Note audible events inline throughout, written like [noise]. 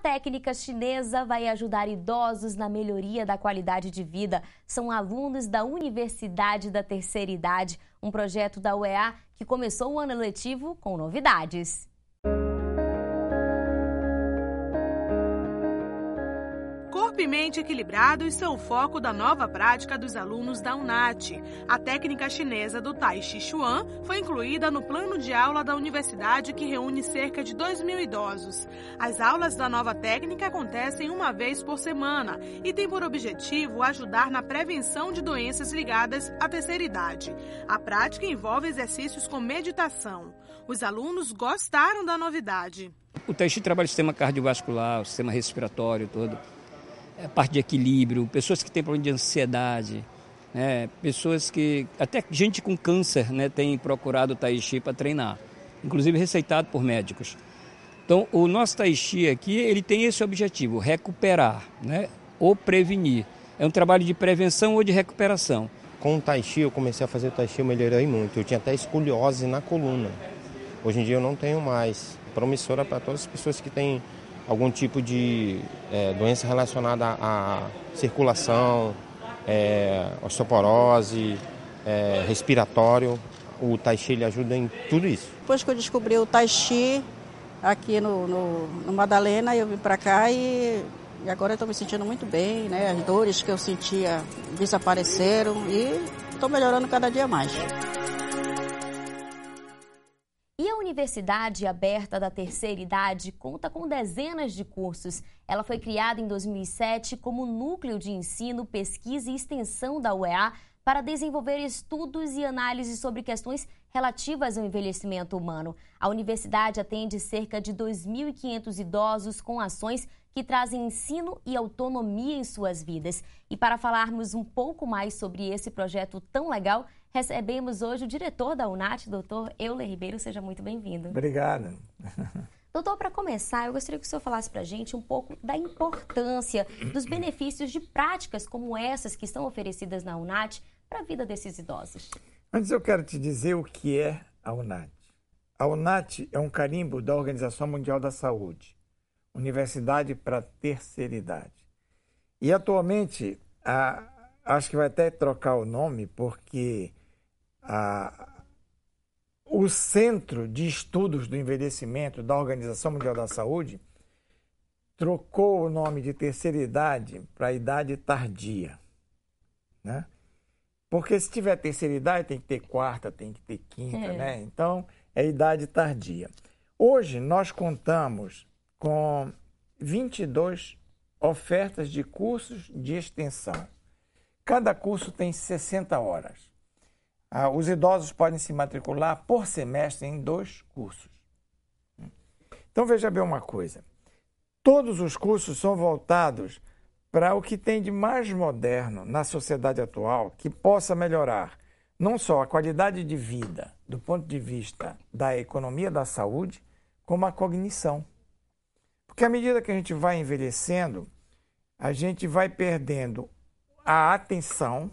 técnica chinesa vai ajudar idosos na melhoria da qualidade de vida. São alunos da Universidade da Terceira Idade, um projeto da UEA que começou o ano letivo com novidades. Equilibrado equilibrados são o foco da nova prática dos alunos da UNAT. A técnica chinesa do Tai Chi Chuan foi incluída no plano de aula da universidade que reúne cerca de 2 mil idosos. As aulas da nova técnica acontecem uma vez por semana e têm por objetivo ajudar na prevenção de doenças ligadas à terceira idade. A prática envolve exercícios com meditação. Os alunos gostaram da novidade. O Tai Chi trabalha o sistema cardiovascular, o sistema respiratório todo. É parte de equilíbrio, pessoas que têm problema de ansiedade, né? pessoas que. Até gente com câncer né, tem procurado o Tai Chi para treinar, inclusive receitado por médicos. Então, o nosso Tai Chi aqui ele tem esse objetivo: recuperar né, ou prevenir. É um trabalho de prevenção ou de recuperação. Com o Tai Chi, eu comecei a fazer o Tai Chi, eu melhorei muito. Eu tinha até escoliose na coluna. Hoje em dia eu não tenho mais. Promissora para todas as pessoas que têm algum tipo de é, doença relacionada à circulação, é, osteoporose, é, respiratório. O Tai Chi ele ajuda em tudo isso. Depois que eu descobri o Tai Chi aqui no, no, no Madalena, eu vim para cá e, e agora estou me sentindo muito bem, né? As dores que eu sentia desapareceram e estou melhorando cada dia mais. Universidade Aberta da Terceira Idade conta com dezenas de cursos. Ela foi criada em 2007 como núcleo de ensino, pesquisa e extensão da UEA para desenvolver estudos e análises sobre questões relativas ao envelhecimento humano. A universidade atende cerca de 2.500 idosos com ações que trazem ensino e autonomia em suas vidas. E para falarmos um pouco mais sobre esse projeto tão legal, Recebemos hoje o diretor da UNAT, doutor Euler Ribeiro. Seja muito bem-vindo. Obrigado. [laughs] Doutor, para começar, eu gostaria que o senhor falasse para a gente um pouco da importância dos benefícios de práticas como essas que são oferecidas na UNAT para a vida desses idosos. Antes eu quero te dizer o que é a UNAT. A UNAT é um carimbo da Organização Mundial da Saúde, Universidade para Terceira Idade. E atualmente, a, acho que vai até trocar o nome, porque o Centro de Estudos do Envelhecimento da Organização Mundial da Saúde trocou o nome de terceira idade para idade tardia. Né? Porque se tiver terceira idade, tem que ter quarta, tem que ter quinta, é. né? Então, é idade tardia. Hoje, nós contamos com 22 ofertas de cursos de extensão. Cada curso tem 60 horas. Ah, os idosos podem se matricular por semestre em dois cursos. Então veja bem uma coisa: todos os cursos são voltados para o que tem de mais moderno na sociedade atual que possa melhorar não só a qualidade de vida do ponto de vista da economia da saúde, como a cognição. Porque à medida que a gente vai envelhecendo, a gente vai perdendo a atenção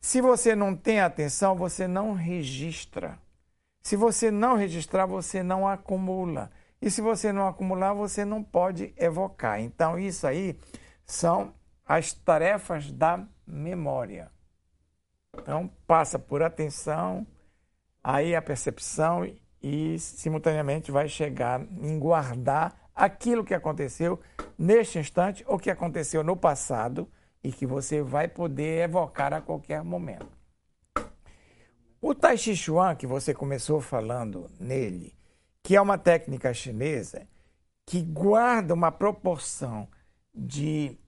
se você não tem atenção, você não registra. Se você não registrar, você não acumula. E se você não acumular, você não pode evocar. Então, isso aí são as tarefas da memória. Então, passa por atenção, aí a percepção e, simultaneamente, vai chegar em guardar aquilo que aconteceu neste instante ou que aconteceu no passado e que você vai poder evocar a qualquer momento. O Tai Chi Chuan, que você começou falando nele, que é uma técnica chinesa que guarda uma proporção de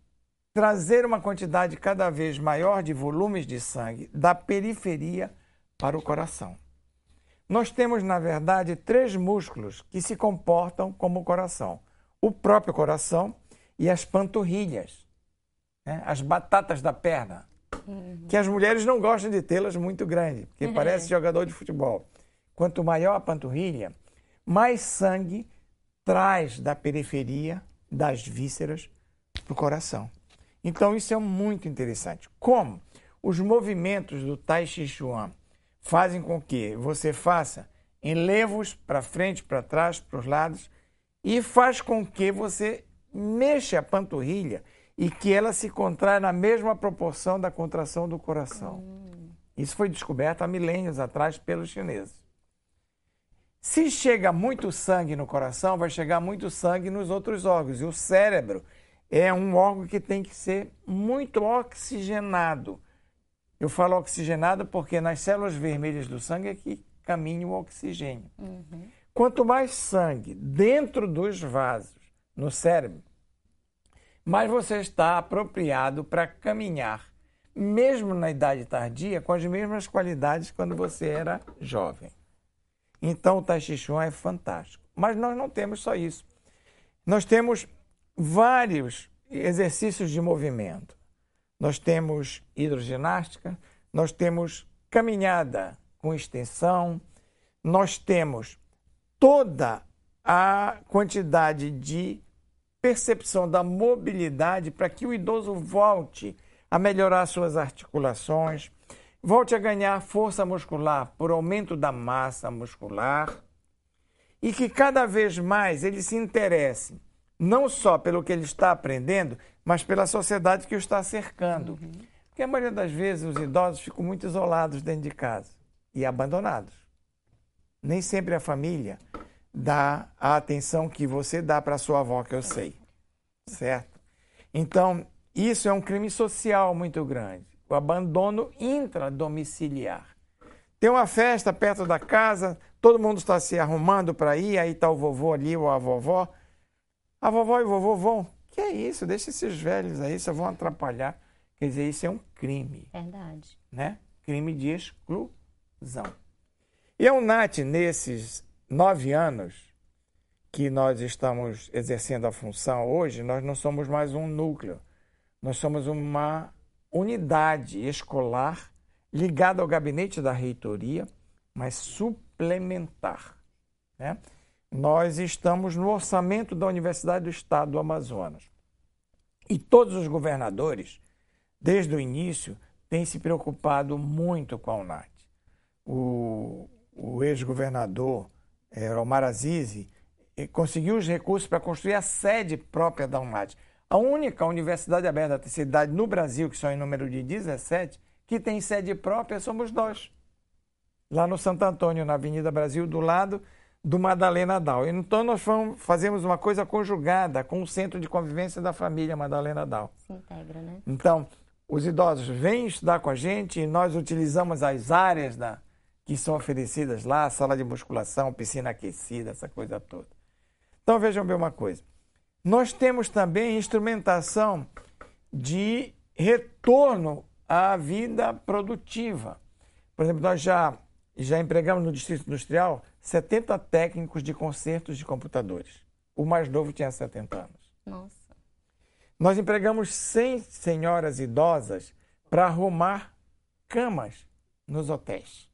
trazer uma quantidade cada vez maior de volumes de sangue da periferia para o coração. Nós temos, na verdade, três músculos que se comportam como o coração: o próprio coração e as panturrilhas né? as batatas da perna, uhum. que as mulheres não gostam de tê-las muito grande, porque uhum. parece é. jogador de futebol. Quanto maior a panturrilha, mais sangue traz da periferia, das vísceras, para o coração. Então isso é muito interessante. Como os movimentos do Tai Chi Chuan fazem com que você faça enlevos para frente, para trás, para os lados, e faz com que você mexa a panturrilha e que ela se contrai na mesma proporção da contração do coração. Hum. Isso foi descoberto há milênios atrás pelos chineses. Se chega muito sangue no coração, vai chegar muito sangue nos outros órgãos. E o cérebro é um órgão que tem que ser muito oxigenado. Eu falo oxigenado porque nas células vermelhas do sangue é que caminha o oxigênio. Uhum. Quanto mais sangue dentro dos vasos, no cérebro, mas você está apropriado para caminhar, mesmo na idade tardia, com as mesmas qualidades quando você era jovem. Então o Tai Chi Chuan é fantástico. Mas nós não temos só isso. Nós temos vários exercícios de movimento. Nós temos hidroginástica, nós temos caminhada com extensão, nós temos toda a quantidade de percepção da mobilidade para que o idoso volte a melhorar suas articulações, volte a ganhar força muscular por aumento da massa muscular e que cada vez mais ele se interesse não só pelo que ele está aprendendo, mas pela sociedade que o está cercando. Uhum. Porque a maioria das vezes os idosos ficam muito isolados dentro de casa e abandonados. Nem sempre a família dá a atenção que você dá para sua avó, que eu sei. Certo? Então, isso é um crime social muito grande. O abandono intradomiciliar. Tem uma festa perto da casa, todo mundo está se arrumando para ir, aí está o vovô ali ou a vovó. A vovó e o vovô vão. Que é isso? Deixa esses velhos aí, só vão atrapalhar. Quer dizer, isso é um crime. Verdade. Né? Crime de exclusão. E o é Nath, nesses nove anos que nós estamos exercendo a função hoje, nós não somos mais um núcleo, nós somos uma unidade escolar ligada ao gabinete da reitoria, mas suplementar. Né? Nós estamos no orçamento da Universidade do Estado do Amazonas. E todos os governadores, desde o início, têm se preocupado muito com a UNAT. O, o ex-governador é, Omar Aziz, conseguiu os recursos para construir a sede própria da UNAD. A única universidade aberta da cidade no Brasil, que são em número de 17, que tem sede própria, somos nós. Lá no Santo Antônio, na Avenida Brasil, do lado do Madalena Dal. Então nós fomos, fazemos uma coisa conjugada com o Centro de Convivência da Família Madalena Dal. Se integra, né? Então, os idosos vêm estudar com a gente e nós utilizamos as áreas da, que são oferecidas lá, sala de musculação, piscina aquecida, essa coisa toda. Então vejam bem uma coisa. Nós temos também instrumentação de retorno à vida produtiva. Por exemplo, nós já, já empregamos no Distrito Industrial 70 técnicos de consertos de computadores. O mais novo tinha 70 anos. Nossa. Nós empregamos 100 senhoras idosas para arrumar camas nos hotéis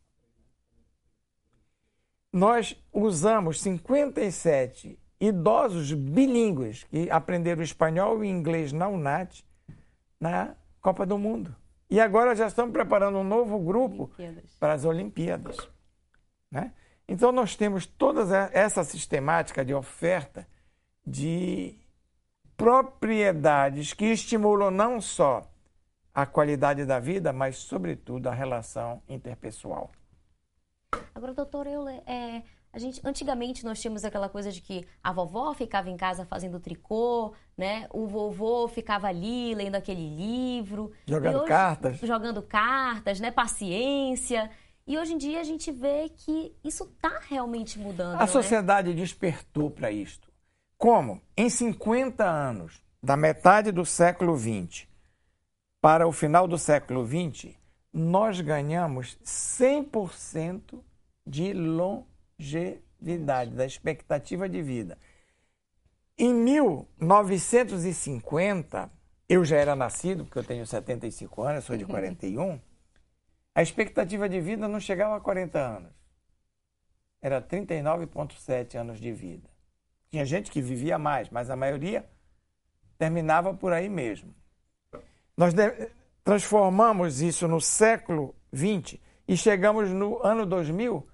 nós usamos 57 idosos bilíngues que aprenderam espanhol e inglês na UNAT na Copa do Mundo. E agora já estamos preparando um novo grupo Olimpíadas. para as Olimpíadas. Né? Então, nós temos toda essa sistemática de oferta de propriedades que estimulam não só a qualidade da vida, mas, sobretudo, a relação interpessoal. Agora, doutor, eu, é, a gente, antigamente nós tínhamos aquela coisa de que a vovó ficava em casa fazendo tricô, né? O vovô ficava ali lendo aquele livro. Jogando hoje, cartas. Jogando cartas, né? Paciência. E hoje em dia a gente vê que isso está realmente mudando. A né? sociedade despertou para isto. Como? Em 50 anos, da metade do século XX para o final do século XX, nós ganhamos 100% de longevidade, da expectativa de vida. Em 1950, eu já era nascido, porque eu tenho 75 anos, sou de 41, uhum. a expectativa de vida não chegava a 40 anos. Era 39,7 anos de vida. Tinha gente que vivia mais, mas a maioria terminava por aí mesmo. Nós transformamos isso no século XX e chegamos no ano 2000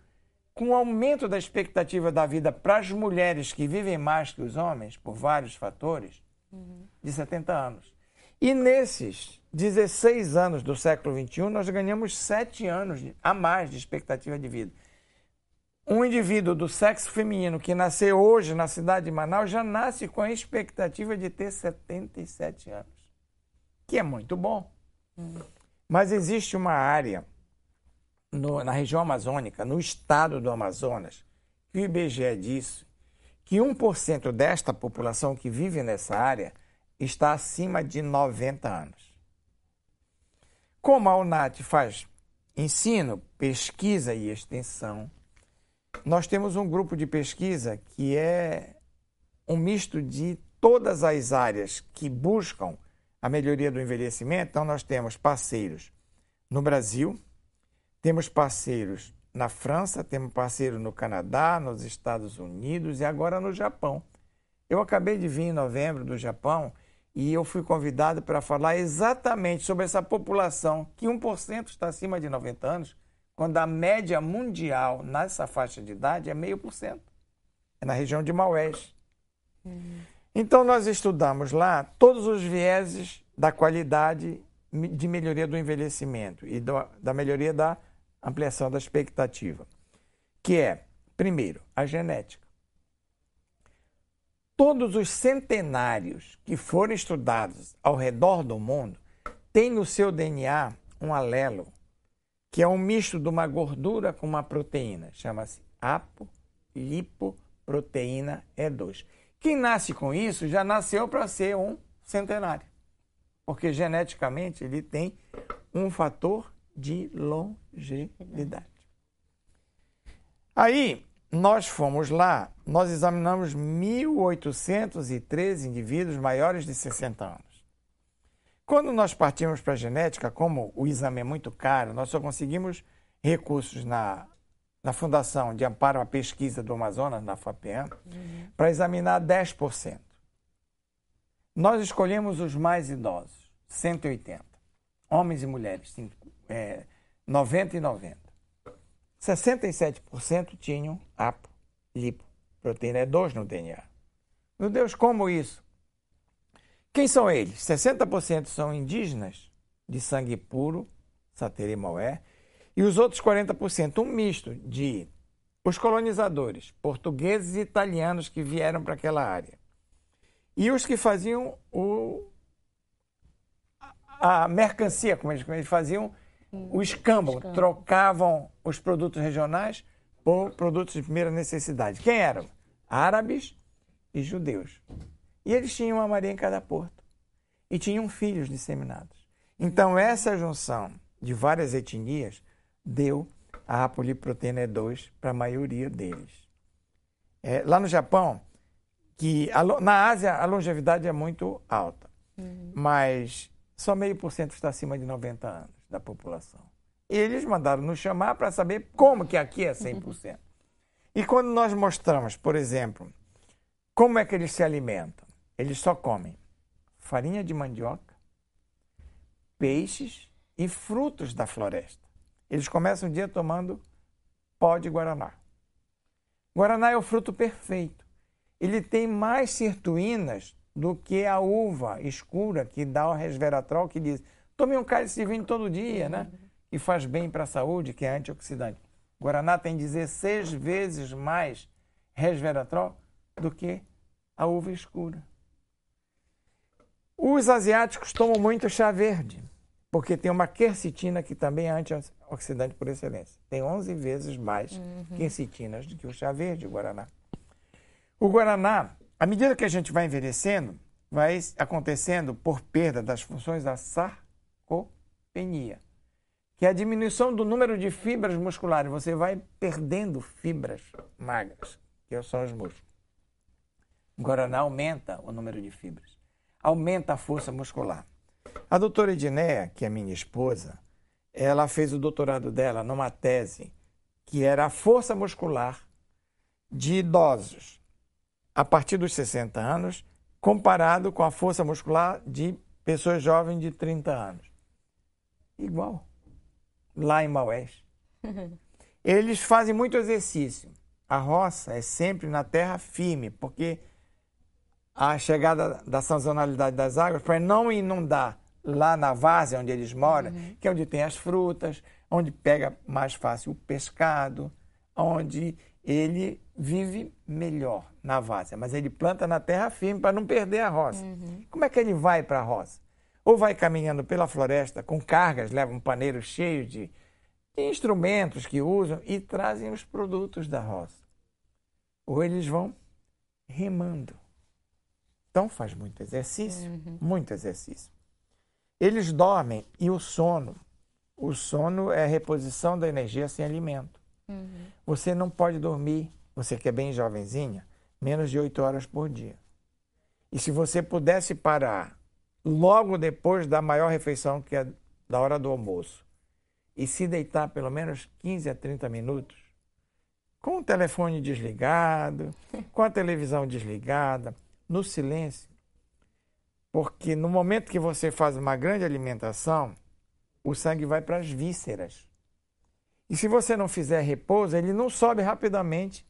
com o aumento da expectativa da vida para as mulheres que vivem mais que os homens, por vários fatores, uhum. de 70 anos. E nesses 16 anos do século XXI, nós ganhamos 7 anos a mais de expectativa de vida. Um indivíduo do sexo feminino que nasceu hoje na cidade de Manaus já nasce com a expectativa de ter 77 anos, que é muito bom. Uhum. Mas existe uma área no, na região amazônica, no estado do Amazonas, que o IBGE é disse que 1% desta população que vive nessa área está acima de 90 anos. Como a UNAT faz ensino, pesquisa e extensão, nós temos um grupo de pesquisa que é um misto de todas as áreas que buscam a melhoria do envelhecimento. Então, nós temos parceiros no Brasil, temos parceiros na França, temos parceiro no Canadá, nos Estados Unidos e agora no Japão. Eu acabei de vir em novembro do Japão e eu fui convidado para falar exatamente sobre essa população que 1% está acima de 90 anos, quando a média mundial nessa faixa de idade é meio por cento. É na região de Maués. Uhum. Então nós estudamos lá todos os vieses da qualidade de melhoria do envelhecimento e da melhoria da ampliação da expectativa, que é, primeiro, a genética. Todos os centenários que foram estudados ao redor do mundo têm no seu DNA um alelo, que é um misto de uma gordura com uma proteína, chama-se apolipoproteína E2. Quem nasce com isso já nasceu para ser um centenário, porque geneticamente ele tem um fator de longevidade. Uhum. Aí, nós fomos lá, nós examinamos 1.813 indivíduos maiores de 60 anos. Quando nós partimos para a genética, como o exame é muito caro, nós só conseguimos recursos na, na Fundação de Amparo à Pesquisa do Amazonas, na FAPEM, uhum. para examinar 10%. Nós escolhemos os mais idosos, 180 homens e mulheres, é, 90 e 90. 67% tinham apo, lipo, proteína E2 é no DNA. Meu Deus, como isso? Quem são eles? 60% são indígenas, de sangue puro, Sateri Maué, e os outros 40%, um misto de os colonizadores, portugueses e italianos que vieram para aquela área, e os que faziam o a mercancia, como eles, como eles faziam, o escambo, trocavam os produtos regionais por produtos de primeira necessidade. Quem eram? Árabes e judeus. E eles tinham uma maria em cada porto. E tinham filhos disseminados. Então, essa junção de várias etnias deu a apoliproteína E2 para a maioria deles. É, lá no Japão, que a, na Ásia a longevidade é muito alta, uhum. mas só meio por cento está acima de 90 anos da população. E eles mandaram nos chamar para saber como que aqui é 100%. E quando nós mostramos, por exemplo, como é que eles se alimentam, eles só comem farinha de mandioca, peixes e frutos da floresta. Eles começam o dia tomando pó de guaraná. Guaraná é o fruto perfeito. Ele tem mais sirtuínas do que a uva escura que dá o resveratrol, que diz, tome um cálice de vinho todo dia, né? E faz bem para a saúde, que é antioxidante. O Guaraná tem 16 vezes mais resveratrol do que a uva escura. Os asiáticos tomam muito chá verde, porque tem uma quercetina que também é antioxidante por excelência. Tem 11 vezes mais uhum. quercetinas do que o chá verde, o Guaraná. O Guaraná à medida que a gente vai envelhecendo, vai acontecendo por perda das funções da sarcopenia, que é a diminuição do número de fibras musculares. Você vai perdendo fibras magras, que são os músculos. Agora, aumenta o número de fibras, aumenta a força muscular. A doutora Edneia, que é minha esposa, ela fez o doutorado dela numa tese que era a força muscular de idosos a partir dos 60 anos, comparado com a força muscular de pessoas jovens de 30 anos. Igual. Lá em Maués. [laughs] Eles fazem muito exercício. A roça é sempre na terra firme, porque a chegada da sazonalidade das águas, para não inundar lá na várzea onde eles moram, uhum. que é onde tem as frutas, onde pega mais fácil o pescado, onde ele vive melhor na várzea, mas ele planta na terra firme para não perder a roça. Uhum. Como é que ele vai para a roça? Ou vai caminhando pela floresta com cargas, leva um paneiro cheio de, de instrumentos que usam e trazem os produtos da roça. Ou eles vão remando. Então faz muito exercício, uhum. muito exercício. Eles dormem e o sono, o sono é reposição da energia sem alimento. Uhum. Você não pode dormir, você que é bem jovenzinha, menos de oito horas por dia. E se você pudesse parar logo depois da maior refeição, que é da hora do almoço, e se deitar pelo menos 15 a 30 minutos, com o telefone desligado, [laughs] com a televisão desligada, no silêncio, porque no momento que você faz uma grande alimentação, o sangue vai para as vísceras. E se você não fizer repouso, ele não sobe rapidamente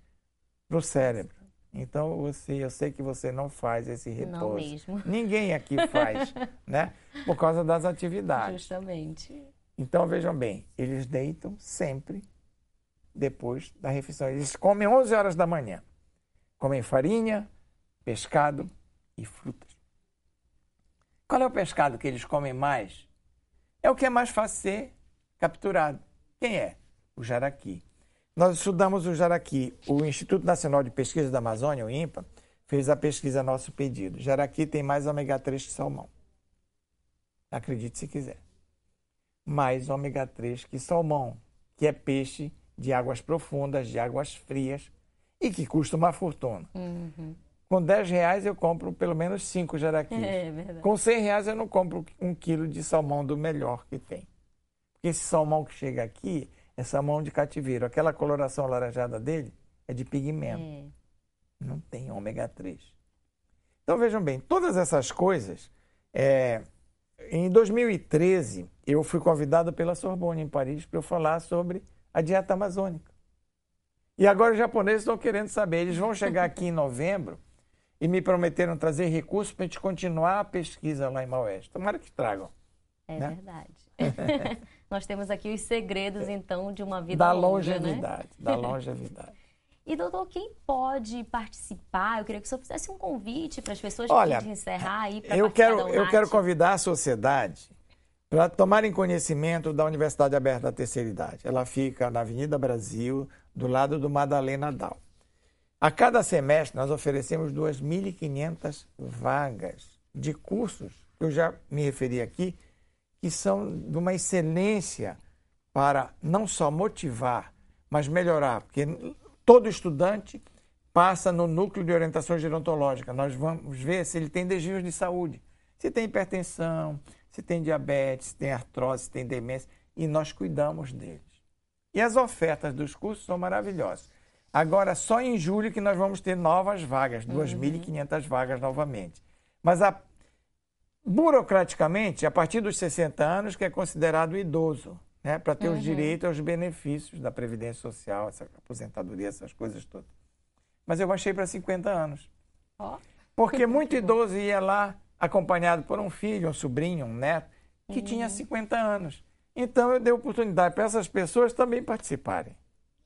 para o cérebro. Então você, eu sei que você não faz esse repouso. Não mesmo. [laughs] Ninguém aqui faz, né? Por causa das atividades. Justamente. Então vejam bem, eles deitam sempre depois da refeição. Eles comem 11 horas da manhã. Comem farinha, pescado e frutas. Qual é o pescado que eles comem mais? É o que é mais fácil ser capturado. Quem é? o jaraqui. Nós estudamos o jaraqui. O Instituto Nacional de Pesquisa da Amazônia, o INPA, fez a pesquisa a nosso pedido. Jaraqui tem mais ômega 3 que salmão. Acredite se quiser. Mais ômega 3 que salmão, que é peixe de águas profundas, de águas frias e que custa uma fortuna. Uhum. Com 10 reais eu compro pelo menos 5 jaraquis. É, é Com 100 reais eu não compro um quilo de salmão do melhor que tem. Porque esse salmão que chega aqui essa mão de cativeiro. Aquela coloração alaranjada dele é de pigmento. É. Não tem ômega 3. Então vejam bem, todas essas coisas. É... Em 2013, eu fui convidado pela Sorbonne em Paris para eu falar sobre a dieta amazônica. E agora os japoneses estão querendo saber. Eles vão chegar aqui em novembro e me prometeram trazer recursos para a gente continuar a pesquisa lá em Maués. Tomara que tragam. É né? verdade. [laughs] Nós temos aqui os segredos, é. então, de uma vida da longa, né? longevidade, né? Da [laughs] longevidade. E, doutor, quem pode participar? Eu queria que o senhor fizesse um convite para as pessoas Olha, que encerrar aí para eu quero Eu quero convidar a sociedade para tomarem conhecimento da Universidade Aberta da Terceira Idade. Ela fica na Avenida Brasil, do lado do Madalena Dal. A cada semestre, nós oferecemos 2.500 vagas de cursos, que eu já me referi aqui, que são de uma excelência para não só motivar, mas melhorar, porque todo estudante passa no núcleo de orientação gerontológica. Nós vamos ver se ele tem desvios de saúde, se tem hipertensão, se tem diabetes, se tem artrose, se tem demência, e nós cuidamos deles. E as ofertas dos cursos são maravilhosas. Agora, só em julho que nós vamos ter novas vagas, 2.500 uhum. vagas novamente. Mas a burocraticamente, a partir dos 60 anos, que é considerado idoso, né? para ter uhum. os direitos aos benefícios da Previdência Social, essa aposentadoria, essas coisas todas. Mas eu baixei para 50 anos. Oh. Porque [laughs] muito idoso ia lá acompanhado por um filho, um sobrinho, um neto, que uhum. tinha 50 anos. Então eu dei oportunidade para essas pessoas também participarem.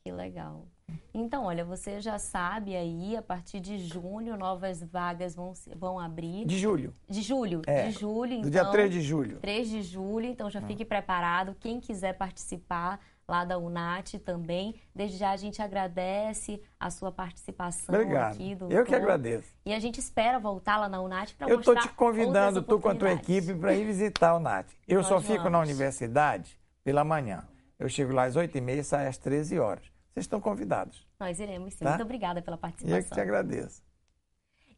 Que legal. Então, olha, você já sabe aí, a partir de junho, novas vagas vão, vão abrir. De julho. De julho. É, de julho, então. Do dia 3 então, de julho. 3 de julho, então já ah. fique preparado. Quem quiser participar lá da UNAT também. Desde já a gente agradece a sua participação Obrigado. aqui. Doutor. Eu que agradeço. E a gente espera voltar lá na UNAT para mostrar Eu estou te convidando, tu com a tua equipe, para ir visitar a UNAT. Eu Nós só vamos. fico na universidade pela manhã. Eu chego lá às 8h30 e saio às 13 horas. Vocês estão convidados. Nós iremos, sim. Tá? Muito obrigada pela participação. Eu que te agradeço.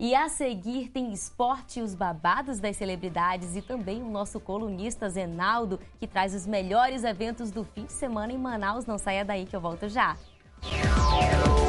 E a seguir tem esporte, os babados das celebridades e também o nosso colunista Zenaldo, que traz os melhores eventos do fim de semana em Manaus. Não saia daí que eu volto já. Música